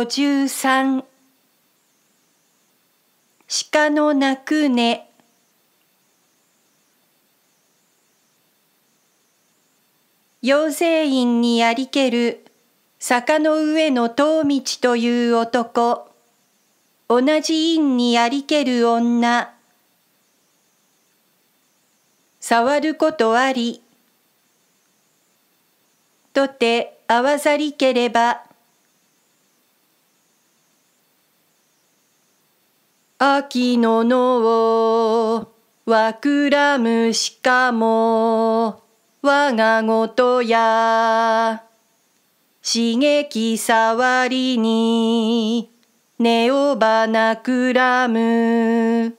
53鹿の鳴く音養成院にありける坂の上の遠道という男同じ院にありける女触ることありとて合わざりければ秋の脳をわくらむしかも我がごとや刺激触りに根をばなくらむ